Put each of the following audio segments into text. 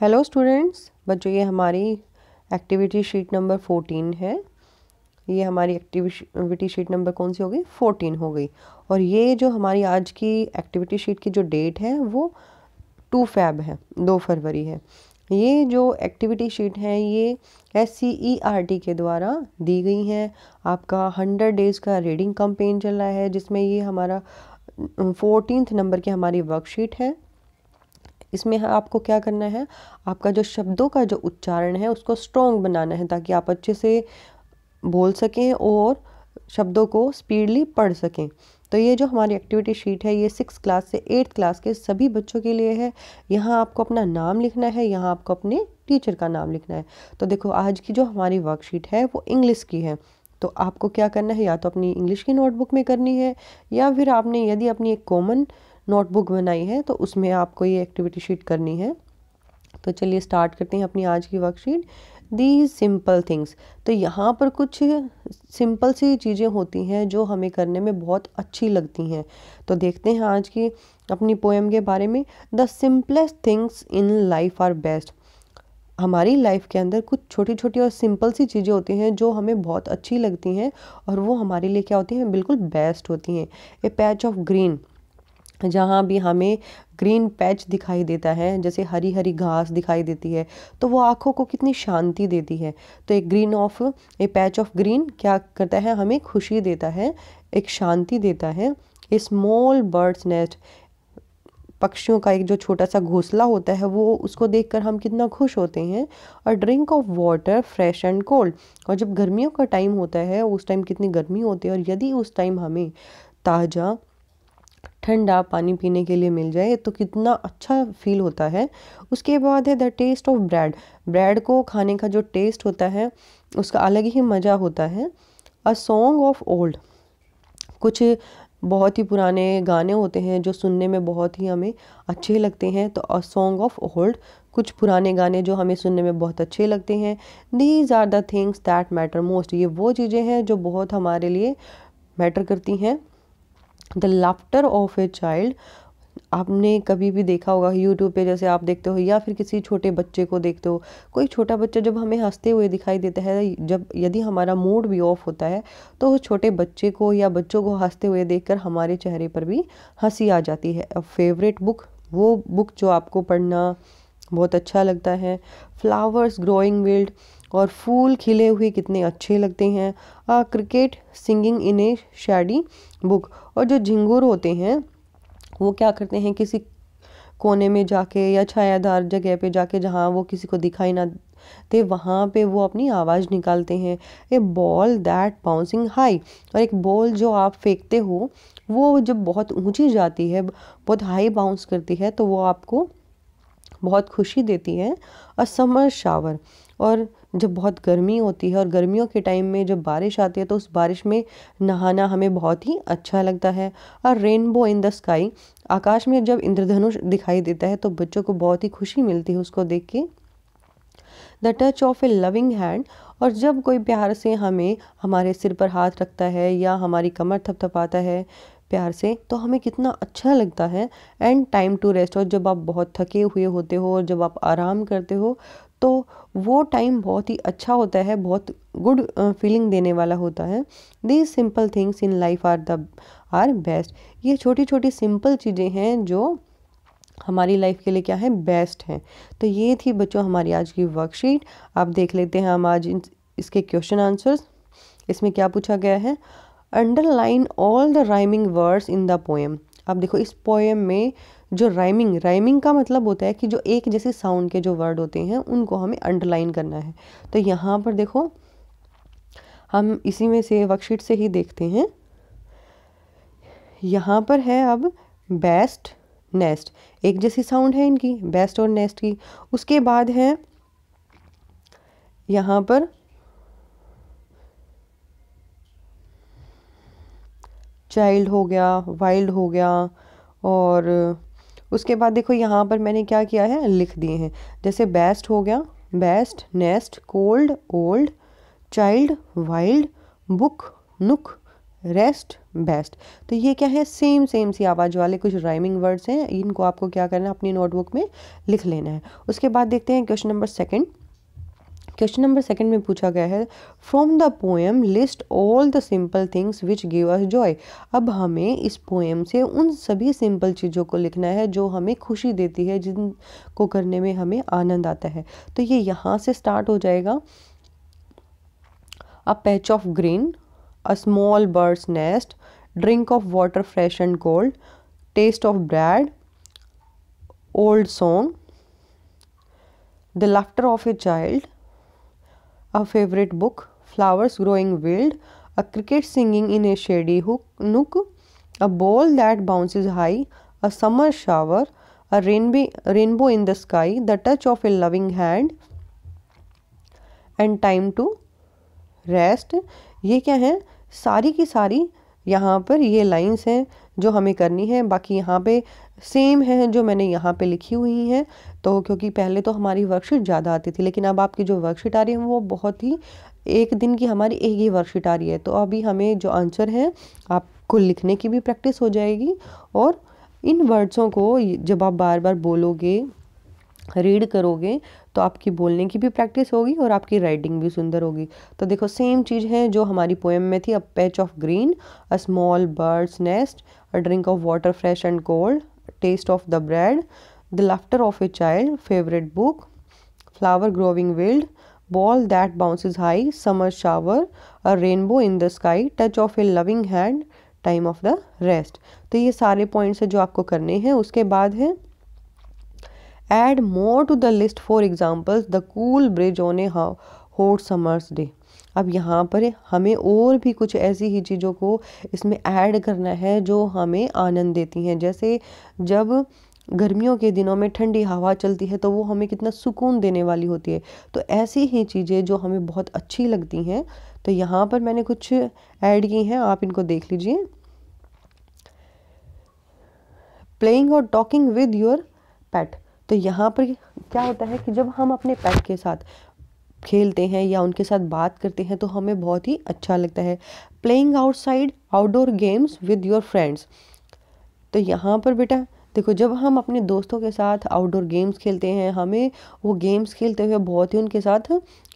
hello students बच्चों ये हमारी एक्टिविटी शीट नंबर फोर्टीन है ये हमारी एक्टिविटी शीट नंबर कौन सी हो गई फोर्टीन हो गई और ये जो हमारी आज की एक्टिविटी शीट की जो डेट है वो टू फैब है दो फरवरी है ये जो एक्टिविटी शीट है ये S C E R T के द्वारा दी गई हैं आपका हंड्रेड डेज़ का रीडिंग कंपेन चल रहा है जिसमें ये हमारा फोर्टीन नंबर की हमारी वर्कशीट है इसमें आपको क्या करना है आपका जो शब्दों का जो उच्चारण है उसको स्ट्रोंग बनाना है ताकि आप अच्छे से बोल सकें और शब्दों को स्पीडली पढ़ सकें तो ये जो हमारी एक्टिविटी शीट है ये सिक्स क्लास से एट्थ क्लास के सभी बच्चों के लिए है यहाँ आपको अपना नाम लिखना है यहाँ आपको अपने टीचर का नाम लिखना है तो देखो आज की जो हमारी वर्कशीट है वो इंग्लिश की है तो आपको क्या करना है या तो अपनी इंग्लिश की नोटबुक में करनी है या फिर आपने यदि अपनी एक कॉमन नोटबुक बनाई है तो उसमें आपको ये एक्टिविटी शीट करनी है तो चलिए स्टार्ट करते हैं अपनी आज की वर्कशीट दी सिंपल थिंग्स तो यहाँ पर कुछ सिंपल सी चीज़ें होती हैं जो हमें करने में बहुत अच्छी लगती हैं तो देखते हैं आज की अपनी पोएम के बारे में the simplest things in life are best हमारी लाइफ के अंदर कुछ छोटी छोटी और सिंपल सी चीज़ें होती हैं जो हमें बहुत अच्छी लगती हैं और वो हमारे लिए क्या होती हैं बिल्कुल बेस्ट होती हैं ए पैच ऑफ ग्रीन जहाँ भी हमें ग्रीन पैच दिखाई देता है जैसे हरी हरी घास दिखाई देती है तो वो आँखों को कितनी शांति देती है तो एक green of a patch of green क्या करता है हमें खुशी देता है एक शांति देता है ए स्मॉल बर्ड्स नेस्ट पक्षियों का एक जो छोटा सा घोंसला होता है वो उसको देखकर हम कितना खुश होते हैं और drink of water fresh and cold और जब गर्मियों का टाइम होता है उस टाइम कितनी गर्मी होती है और यदि उस टाइम हमें ताज़ा ठंडा पानी पीने के लिए मिल जाए तो कितना अच्छा फील होता है उसके बाद है the taste of bread bread को खाने का जो टेस्ट होता है उसका अलग ही मज़ा होता है अ सॉन्ग ऑफ ओल्ड कुछ बहुत ही पुराने गाने होते हैं जो सुनने में बहुत ही हमें अच्छे लगते हैं तो अ सॉन्ग ऑफ ओल्ड कुछ पुराने गाने जो हमें सुनने में बहुत अच्छे लगते हैं these are the things that matter most ये वो चीज़ें हैं जो बहुत हमारे लिए मैटर करती हैं the laughter of a child आपने कभी भी देखा होगा यूट्यूब पे जैसे आप देखते हो या फिर किसी छोटे बच्चे को देखते हो कोई छोटा बच्चा जब हमें हंसते हुए दिखाई देता है जब यदि हमारा मूड भी ऑफ होता है तो उस छोटे बच्चे को या बच्चों को हंसते हुए देखकर हमारे चेहरे पर भी हंसी आ जाती है फेवरेट बुक वो बुक जो आपको पढ़ना बहुत अच्छा लगता है फ्लावर्स ग्रोइंग विल्ड और फूल खिले हुए कितने अच्छे लगते हैं a cricket singing in a shady book और जो झिंगुर होते हैं वो क्या करते हैं किसी कोने में जाके या छायादार जगह पे जाके जहाँ वो किसी को दिखाई ना दे वहाँ पे वो अपनी आवाज़ निकालते हैं a ball that bouncing high और एक बॉल जो आप फेंकते हो वो जब बहुत ऊंची जाती है बहुत हाई बाउंस करती है तो वो आपको बहुत खुशी देती हैं और समर शावर और जब बहुत गर्मी होती है और गर्मियों के टाइम में जब बारिश आती है तो उस बारिश में नहाना हमें बहुत ही अच्छा लगता है और रेनबो इन द स्काई आकाश में जब इंद्रधनुष दिखाई देता है तो बच्चों को बहुत ही खुशी मिलती है उसको देख के the touch of a loving hand और जब कोई प्यार से हमें हमारे सिर पर हाथ रखता है या हमारी कमर थपथपाता है प्यार से तो हमें कितना अच्छा लगता है एंड टाइम टू रेस्ट और जब आप बहुत थके हुए होते हो और जब आप आराम करते हो तो वो टाइम बहुत ही अच्छा होता है बहुत गुड फीलिंग देने वाला होता है these simple things in life are the are best ये छोटी छोटी सिंपल चीज़ें हैं जो हमारी लाइफ के लिए क्या है बेस्ट हैं तो ये थी बच्चों हमारी आज की वर्कशीट आप देख लेते हैं हम आज इसके क्वेश्चन आंसर्स इसमें क्या पूछा गया है underline all the rhyming words in the poem आप देखो इस पोएम में जो राइमिंग राइमिंग का मतलब होता है कि जो एक जैसे साउंड के जो वर्ड होते हैं उनको हमें अंडरलाइन करना है तो यहाँ पर देखो हम इसी में से वर्कशीट से ही देखते हैं यहाँ पर है अब बेस्ट नेस्ट एक जैसी साउंड है इनकी बेस्ट और नेस्ट की उसके बाद है यहाँ पर चाइल्ड हो गया वाइल्ड हो गया और उसके बाद देखो यहाँ पर मैंने क्या किया है लिख दिए हैं जैसे बेस्ट हो गया best nest cold old child wild book nook rest best तो ये क्या है सेम सेम सी आवाज़ वाले कुछ राइमिंग वर्ड्स हैं इनको आपको क्या करना है अपनी नोटबुक में लिख लेना है उसके बाद देखते हैं question number second question number second में पूछा गया है from the poem list all the simple things which give us joy अब हमें इस पोएम से उन सभी सिंपल चीज़ों को लिखना है जो हमें खुशी देती है जिनको करने में हमें आनंद आता है तो ये यहाँ से स्टार्ट हो जाएगा a patch of green a small bird's nest drink of water fresh and cold taste of bread old song the laughter of a child a favorite book, flowers growing wild, a cricket singing in a shady hook, nook, a ball that bounces high, a summer shower, a rainbow, rainbow in the sky, the touch of a loving hand, and time to rest ये क्या है सारी की सारी यहाँ पर ये lines हैं जो हमें करनी है बाकी यहाँ पे सेम है जो मैंने यहाँ पे लिखी हुई हैं तो क्योंकि पहले तो हमारी वर्कशीट ज़्यादा आती थी लेकिन अब आपकी जो वर्कशीट आ रही है वो बहुत ही एक दिन की हमारी एक ही वर्कशीट आ रही है तो अभी हमें जो आंसर है आपको लिखने की भी प्रैक्टिस हो जाएगी और इन वर्ड्सों को जब आप बार बार बोलोगे रीड करोगे तो आपकी बोलने की भी प्रैक्टिस होगी और आपकी राइटिंग भी सुंदर होगी तो देखो सेम चीज़ है जो हमारी पोएम में थी a patch of green a small bird's nest a drink of water fresh and cold taste of the bread the laughter of a child favourite book flower growing wild ball that bounce is high summer shower a rainbow in the sky touch of a loving hand time of the rest तो ये सारे points हैं जो आपको करने हैं उसके बाद है add more to the list for examples the cool breeze on a hot summer's day अब यहाँ पर हमें और भी कुछ ऐसी ही चीज़ों को इसमें ऐड करना है जो हमें आनंद देती हैं जैसे जब गर्मियों के दिनों में ठंडी हवा चलती है तो वो हमें कितना सुकून देने वाली होती है तो ऐसी ही चीज़ें जो हमें बहुत अच्छी लगती हैं तो यहाँ पर मैंने कुछ ऐड की हैं आप इनको देख लीजिए प्लेइंग और टॉकिंग विद योर पैट तो यहाँ पर क्या होता है कि जब हम अपने पेट के साथ खेलते हैं या उनके साथ बात करते हैं तो हमें बहुत ही अच्छा लगता है playing outside outdoor games with your friends तो यहाँ पर बेटा देखो जब हम अपने दोस्तों के साथ आउटडोर गेम्स खेलते हैं हमें वो गेम्स खेलते हुए बहुत ही उनके साथ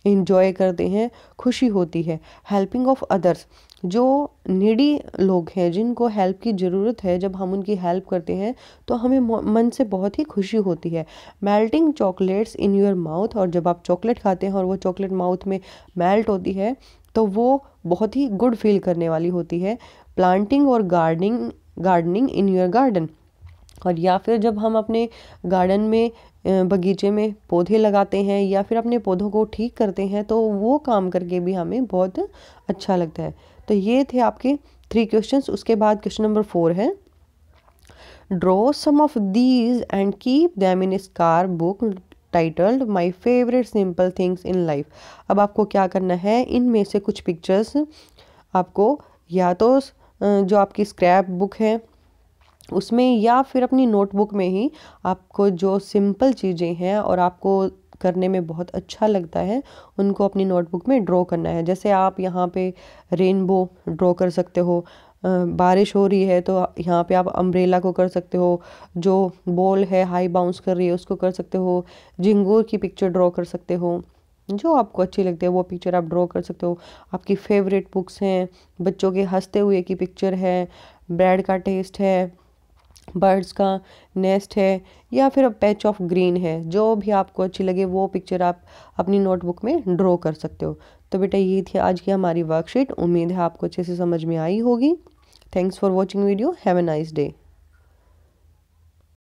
इन्जॉय करते हैं खुशी होती है हेल्पिंग ऑफ अदर्स जो निडी लोग हैं जिनको हेल्प की ज़रूरत है जब हम उनकी हेल्प करते हैं तो हमें मन से बहुत ही खुशी होती है melting chocolates in your mouth और जब आप चॉकलेट खाते हैं और वो चॉकलेट माउथ में मेल्ट होती है तो वो बहुत ही गुड फील करने वाली होती है प्लांटिंग और gardening gardening in your garden और या फिर जब हम अपने गार्डन में बगीचे में पौधे लगाते हैं या फिर अपने पौधों को ठीक करते हैं तो वो काम करके भी हमें बहुत अच्छा लगता है तो ये थे आपके थ्री क्वेश्चंस उसके बाद क्वेश्चन नंबर फोर है draw some of these and keep them in scrapbook titled my favourite simple things in life अब आपको क्या करना है इनमें से कुछ पिक्चर्स आपको या तो जो आपकी स्क्रैप बुक है उसमें या फिर अपनी नोटबुक में ही आपको जो सिंपल चीज़ें हैं और आपको करने में बहुत अच्छा लगता है उनको अपनी नोटबुक में ड्रॉ करना है जैसे आप यहाँ पे रेनबो ड्रॉ कर सकते हो बारिश हो रही है तो यहाँ पे आप अम्ब्रेला को कर सकते हो जो बॉल है हाई बाउंस कर रही है उसको कर सकते हो झिंगूर की पिक्चर ड्रॉ कर सकते हो जो आपको अच्छी लगती है वो पिक्चर आप ड्रॉ कर सकते हो आपकी फेवरेट बुक्स हैं बच्चों के हंसते हुए की पिक्चर है ब्रेड का टेस्ट है बर्ड्स का नेस्ट है या फिर पैच ऑफ ग्रीन है जो भी आपको अच्छी लगे वो पिक्चर आप अपनी नोटबुक में ड्रॉ कर सकते हो तो बेटा ये थी आज की हमारी वर्कशीट उम्मीद है आपको अच्छे से समझ में आई होगी thanks for watching video have a nice day